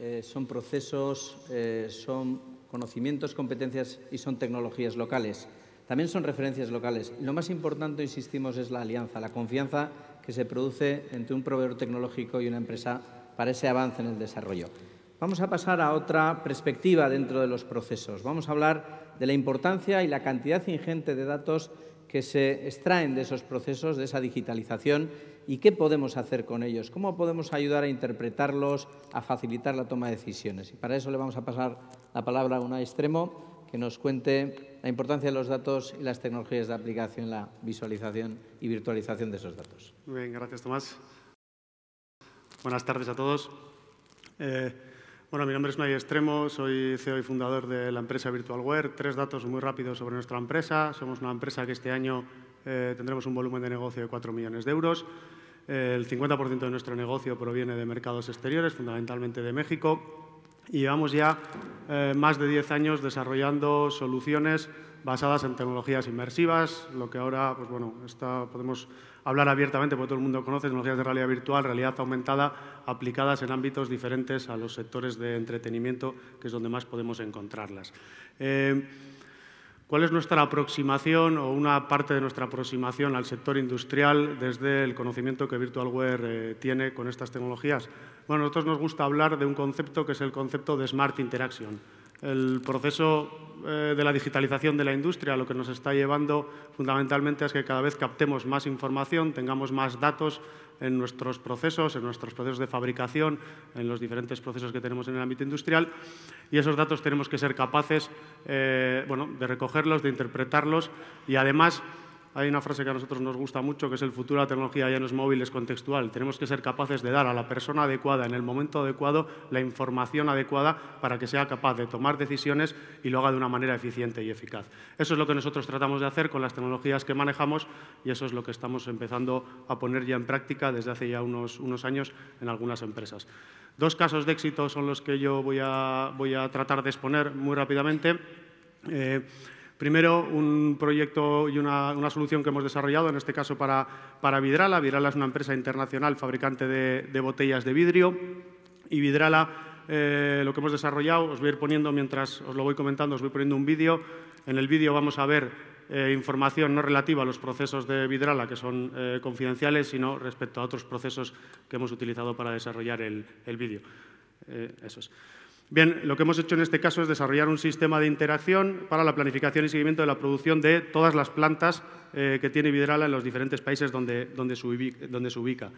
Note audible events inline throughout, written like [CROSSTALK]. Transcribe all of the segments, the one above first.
Eh, son procesos, eh, son conocimientos, competencias y son tecnologías locales. También son referencias locales. lo más importante, insistimos, es la alianza, la confianza que se produce entre un proveedor tecnológico y una empresa para ese avance en el desarrollo. Vamos a pasar a otra perspectiva dentro de los procesos. Vamos a hablar de la importancia y la cantidad ingente de datos que se extraen de esos procesos, de esa digitalización, y qué podemos hacer con ellos, cómo podemos ayudar a interpretarlos, a facilitar la toma de decisiones. Y para eso le vamos a pasar la palabra a un extremo que nos cuente la importancia de los datos y las tecnologías de aplicación, la visualización y virtualización de esos datos. bien, gracias Tomás. Buenas tardes a todos. Eh, bueno, mi nombre es Noy Extremo, soy CEO y fundador de la empresa VirtualWare. Tres datos muy rápidos sobre nuestra empresa. Somos una empresa que este año eh, tendremos un volumen de negocio de 4 millones de euros. Eh, el 50% de nuestro negocio proviene de mercados exteriores, fundamentalmente de México y llevamos ya eh, más de 10 años desarrollando soluciones basadas en tecnologías inmersivas, lo que ahora pues bueno, podemos hablar abiertamente, porque todo el mundo conoce, tecnologías de realidad virtual, realidad aumentada, aplicadas en ámbitos diferentes a los sectores de entretenimiento, que es donde más podemos encontrarlas. Eh, ¿Cuál es nuestra aproximación o una parte de nuestra aproximación al sector industrial desde el conocimiento que VirtualWare eh, tiene con estas tecnologías? Bueno, a nosotros nos gusta hablar de un concepto que es el concepto de Smart Interaction. El proceso eh, de la digitalización de la industria lo que nos está llevando fundamentalmente es que cada vez captemos más información, tengamos más datos en nuestros procesos, en nuestros procesos de fabricación, en los diferentes procesos que tenemos en el ámbito industrial. Y esos datos tenemos que ser capaces eh, bueno, de recogerlos, de interpretarlos y además hay una frase que a nosotros nos gusta mucho, que es el futuro de la tecnología ya no es móvil, es contextual. Tenemos que ser capaces de dar a la persona adecuada, en el momento adecuado, la información adecuada para que sea capaz de tomar decisiones y lo haga de una manera eficiente y eficaz. Eso es lo que nosotros tratamos de hacer con las tecnologías que manejamos y eso es lo que estamos empezando a poner ya en práctica desde hace ya unos, unos años en algunas empresas. Dos casos de éxito son los que yo voy a, voy a tratar de exponer muy rápidamente. Eh, Primero, un proyecto y una, una, solución que hemos desarrollado, en este caso para, Vidrala. Vidrala es una empresa internacional fabricante de, botellas de vidrio y Vidrala, eh, lo que hemos desarrollado, os voy a ir poniendo mientras os lo voy comentando, os voy poniendo un vídeo. En el vídeo vamos a ver eh, información no relativa a los procesos de Vidrala, que son eh, confidenciales, sino respecto a otros procesos que hemos utilizado para desarrollar el, el vídeo. eso es. Bien, lo que hemos hecho en este caso es desarrollar un sistema de interacción para la planificación y seguimiento de la producción de todas las plantas eh, que tiene Vidrala en los diferentes países donde, se, ubica,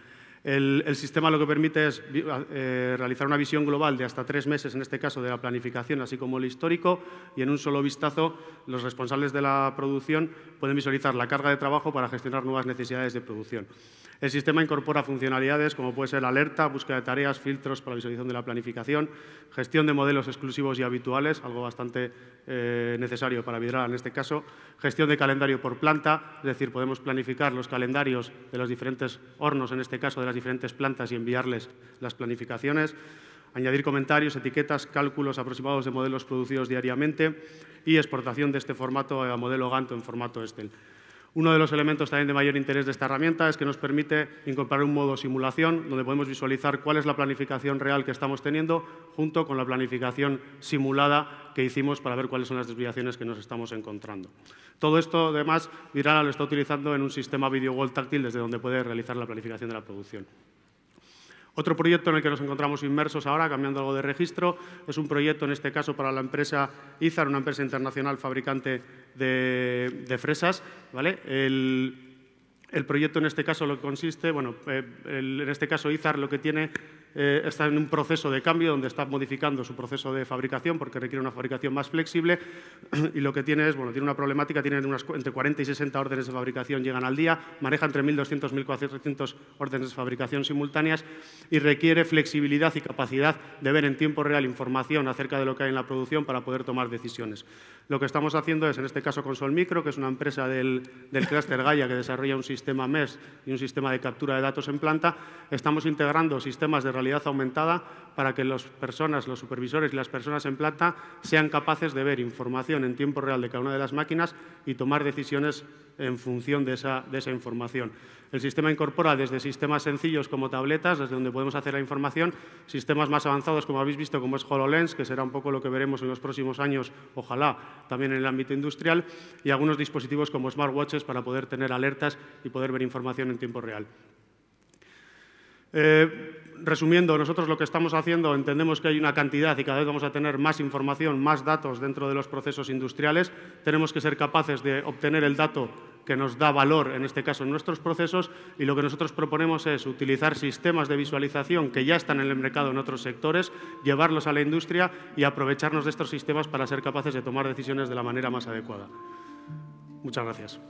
El, sistema lo que permite es eh, realizar una visión global de hasta tres meses, en este caso, de la planificación, así como el histórico, y en un solo vistazo los responsables de la producción pueden visualizar la carga de trabajo para gestionar nuevas necesidades de producción. El sistema incorpora funcionalidades como puede ser alerta, búsqueda de tareas, filtros para la visualización de la planificación, gestión de modelos exclusivos y habituales, algo bastante eh, necesario para Vidrala en este caso, gestión de calendario por planta, es decir, podemos planificar los calendarios de los diferentes hornos, en este caso de las diferentes plantas, y enviarles las planificaciones añadir comentarios, etiquetas, cálculos aproximados de modelos producidos diariamente y exportación de este formato a modelo Gantt en formato Excel. Uno de los elementos también de mayor interés de esta herramienta es que nos permite incorporar un modo simulación donde podemos visualizar cuál es la planificación real que estamos teniendo junto con la planificación simulada que hicimos para ver cuáles son las desviaciones que nos estamos encontrando. Todo esto, además, Viral lo está utilizando en un sistema video wall táctil desde donde puede realizar la planificación de la producción. Otro proyecto en el que nos encontramos inmersos ahora, cambiando algo de registro, es un proyecto en este caso para la empresa Izar, una empresa internacional fabricante de, fresas. ¿vale? El, proyecto en este caso lo que consiste, bueno, eh, en este caso Izar lo que tiene eh, está en un proceso de cambio donde está modificando su proceso de fabricación porque requiere una fabricación más flexible [CLEARS THROAT] y lo que tiene es, bueno, tiene una problemática, tiene unas, entre 40 y 60 órdenes de fabricación llegan al día, maneja entre 1.200 y 1.400 órdenes de fabricación simultáneas y requiere flexibilidad y capacidad de ver en tiempo real información acerca de lo que hay en la producción para poder tomar decisiones. Lo que estamos haciendo es, en este caso, con Solmicro, que es una empresa del, del clúster Gaia que desarrolla un sistema MES y un sistema de captura de datos en planta, estamos integrando sistemas de realidad aumentada para que las personas, los supervisores y las personas en planta sean capaces de ver información en tiempo real de cada una de las máquinas y tomar decisiones en función de esa, información. El sistema incorpora desde sistemas sencillos como tabletas, desde donde podemos hacer la información, sistemas más avanzados como habéis visto, como es HoloLens, que será un poco lo que veremos en los próximos años, ojalá también en el ámbito industrial, y algunos dispositivos como smartwatches para poder tener alertas y poder ver información en tiempo real. Eh, resumiendo, nosotros lo que estamos haciendo, entendemos que hay una cantidad y cada vez vamos a tener más información, más datos dentro de los procesos industriales. Tenemos que ser capaces de obtener el dato que nos da valor, en este caso en nuestros procesos, y lo que nosotros proponemos es utilizar sistemas de visualización que ya están en el mercado en otros sectores, llevarlos a la industria y aprovecharnos de estos sistemas para ser capaces de tomar decisiones de la manera más adecuada. Muchas gracias.